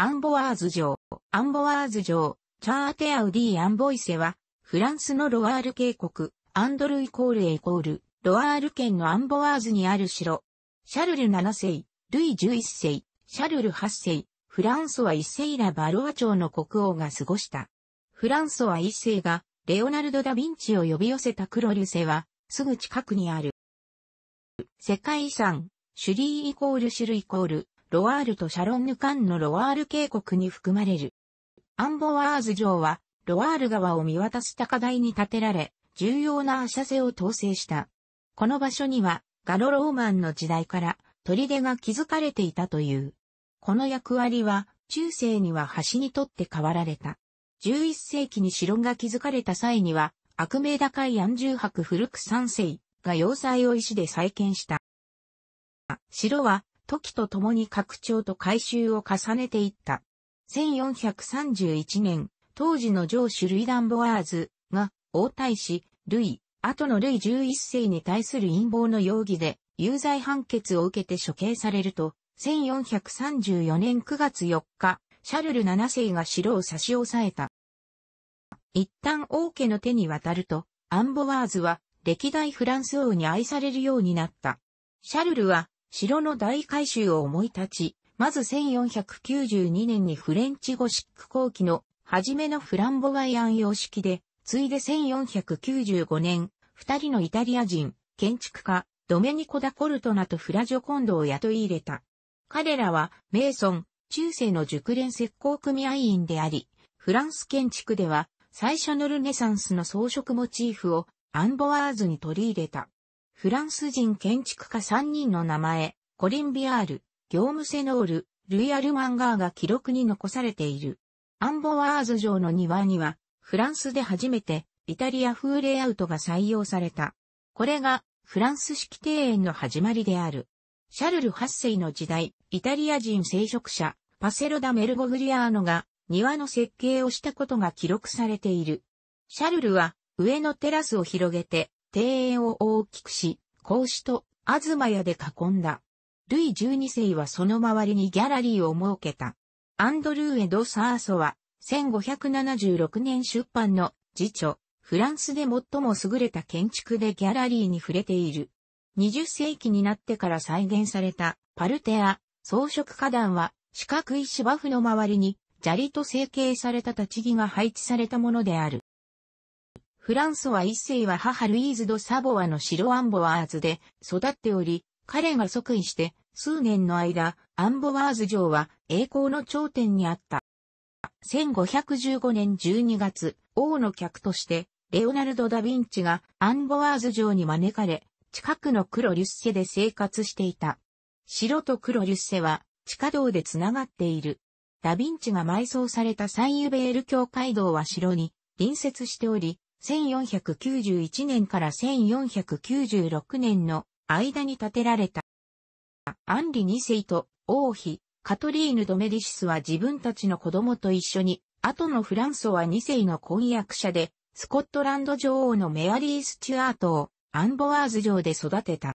アンボワーズ城。アンボワーズ城、チャーテアウディ・アンボイセは、フランスのロワール渓谷、アンドルイコールエコール、ロワール県のアンボワーズにある城。シャルル7世、ルイ11世、シャルル8世、フランソワ1世ラ・バロア朝の国王が過ごした。フランソワ1世が、レオナルド・ダ・ヴィンチを呼び寄せたクロリュセは、すぐ近くにある。世界遺産、シュリーイコールシュルイコール、ロワールとシャロンヌ間のロワール渓谷に含まれる。アンボワーズ城は、ロワール川を見渡す高台に建てられ、重要なアシャセを統制した。この場所には、ガロローマンの時代から、砦が築かれていたという。この役割は、中世には橋にとって変わられた。11世紀に城が築かれた際には、悪名高い安住博古く三世が要塞を石で再建した。城は時とともに拡張と改修を重ねていった。1431年、当時の上主ルイ・ダンボワーズが、王太子、ルイ、後のルイ11世に対する陰謀の容疑で、有罪判決を受けて処刑されると、1434年9月4日、シャルル7世が城を差し押さえた。一旦王家の手に渡ると、アンボワーズは歴代フランス王に愛されるようになった。シャルルは城の大改修を思い立ち、まず1492年にフレンチゴシック後期の初めのフランボワイアン様式で、ついで1495年、二人のイタリア人、建築家、ドメニコ・ダ・コルトナとフラジョ・コンドを雇い入れた。彼らは、メイソン、中世の熟練石膏組合員であり、フランス建築では、最初のルネサンスの装飾モチーフをアンボワーズに取り入れた。フランス人建築家3人の名前、コリン・ビアール、業務セノール、ルイ・アルマンガーが記録に残されている。アンボワーズ城の庭には、フランスで初めてイタリア風レイアウトが採用された。これがフランス式庭園の始まりである。シャルル8世の時代、イタリア人聖職者、パセロダ・メルゴグリアーノが庭の設計をしたことが記録されている。シャルルは上のテラスを広げて庭園を大きくし、格子と東屋で囲んだ。ルイ12世はその周りにギャラリーを設けた。アンドルー・エド・サーソは、1576年出版の次女フランスで最も優れた建築でギャラリーに触れている。20世紀になってから再現されたパルテア、装飾花壇は四角い芝生の周りに砂利と成形された立ち木が配置されたものである。フランソワ一世は母ルイーズ・ド・サボワの城アンボワーズで育っており、彼が即位して数年の間、アンボワーズ城は栄光の頂点にあった。1515年12月、王の客として、レオナルド・ダ・ヴィンチがアンボワーズ城に招かれ、近くの黒リュッセで生活していた。城と黒リュッセは地下道でつながっている。ダ・ヴィンチが埋葬されたサイユベール教会道は城に隣接しており、1491年から1496年の間に建てられた。アンリ2世と王妃、カトリーヌ・ドメディシスは自分たちの子供と一緒に、後のフランソワ2世の婚約者で、スコットランド女王のメアリー・スチュアートをアンボワーズ城で育てた。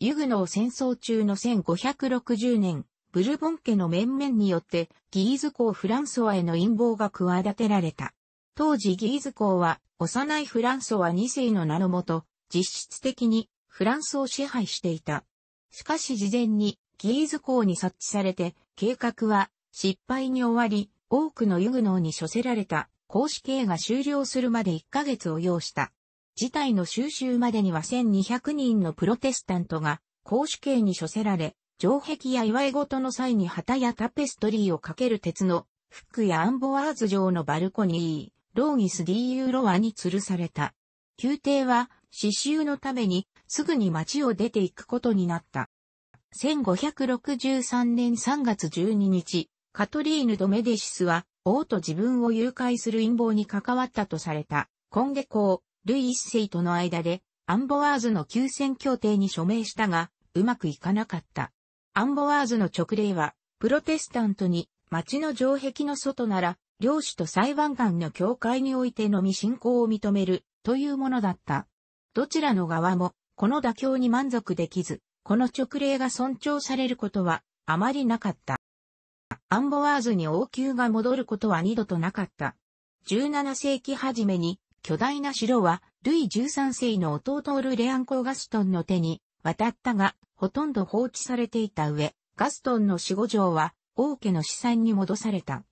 ユグノー戦争中の1560年、ブルボン家の面々によってギーズ公フランソワへの陰謀が企てられた。当時ギーズ公は幼いフランソワ2世の名のもと、実質的にフランスを支配していた。しかし事前にギーズ公に察知されて、計画は失敗に終わり、多くのユグノーに処せられた公式刑が終了するまで1ヶ月を要した。事態の収集までには1200人のプロテスタントが公主刑に処せられ、城壁や祝い事の際に旗やタペストリーをかける鉄のフックやアンボワーズ城のバルコニー、ローギス D ユーロアに吊るされた。宮廷は刺繍のためにすぐに町を出ていくことになった。1563年3月12日、カトリーヌ・ドメデシスは王と自分を誘拐する陰謀に関わったとされた、コンゲ公、ルイ一世との間で、アンボワーズの休戦協定に署名したが、うまくいかなかった。アンボワーズの勅令は、プロテスタントに、町の城壁の外なら、領主と裁判官の境界においてのみ信仰を認めるというものだった。どちらの側も、この妥協に満足できず、この直令が尊重されることはあまりなかった。アンボワーズに王宮が戻ることは二度となかった。17世紀初めに巨大な城はルイ13世の弟ルレアンコ・ガストンの手に渡ったが、ほとんど放置されていた上、ガストンの死後城は王家の資産に戻された。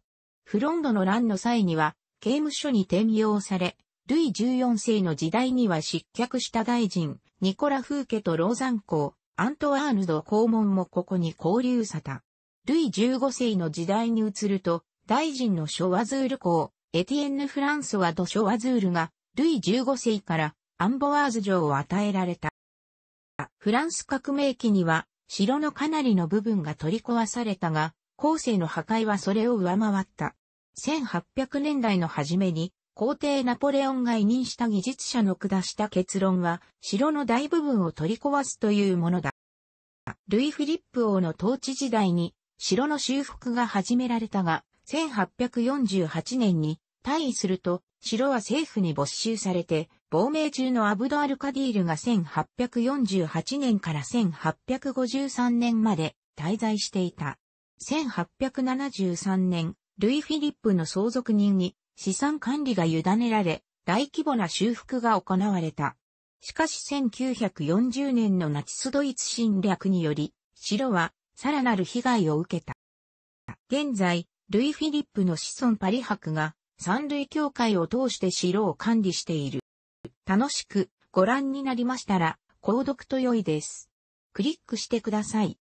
フロンドの乱の際には、刑務所に転用され、ルイ14世の時代には失脚した大臣、ニコラ・フーケとローザン公、アントワーヌド公門もここに交流さた。ルイ15世の時代に移ると、大臣のショワズール公、エティエンヌ・フランソワ・ド・ショワズールが、ルイ15世からアンボワーズ城を与えられた。フランス革命期には、城のかなりの部分が取り壊されたが、後世の破壊はそれを上回った。1800年代の初めに、皇帝ナポレオンが委任した技術者の下した結論は、城の大部分を取り壊すというものだ。ルイ・フィリップ王の統治時代に、城の修復が始められたが、1848年に退位すると、城は政府に没収されて、亡命中のアブド・アルカディールが1848年から1853年まで滞在していた。1873年、ルイ・フィリップの相続人に資産管理が委ねられ、大規模な修復が行われた。しかし1940年のナチスドイツ侵略により、城はさらなる被害を受けた。現在、ルイ・フィリップの子孫パリ博が三類協会を通して城を管理している。楽しくご覧になりましたら、購読と良いです。クリックしてください。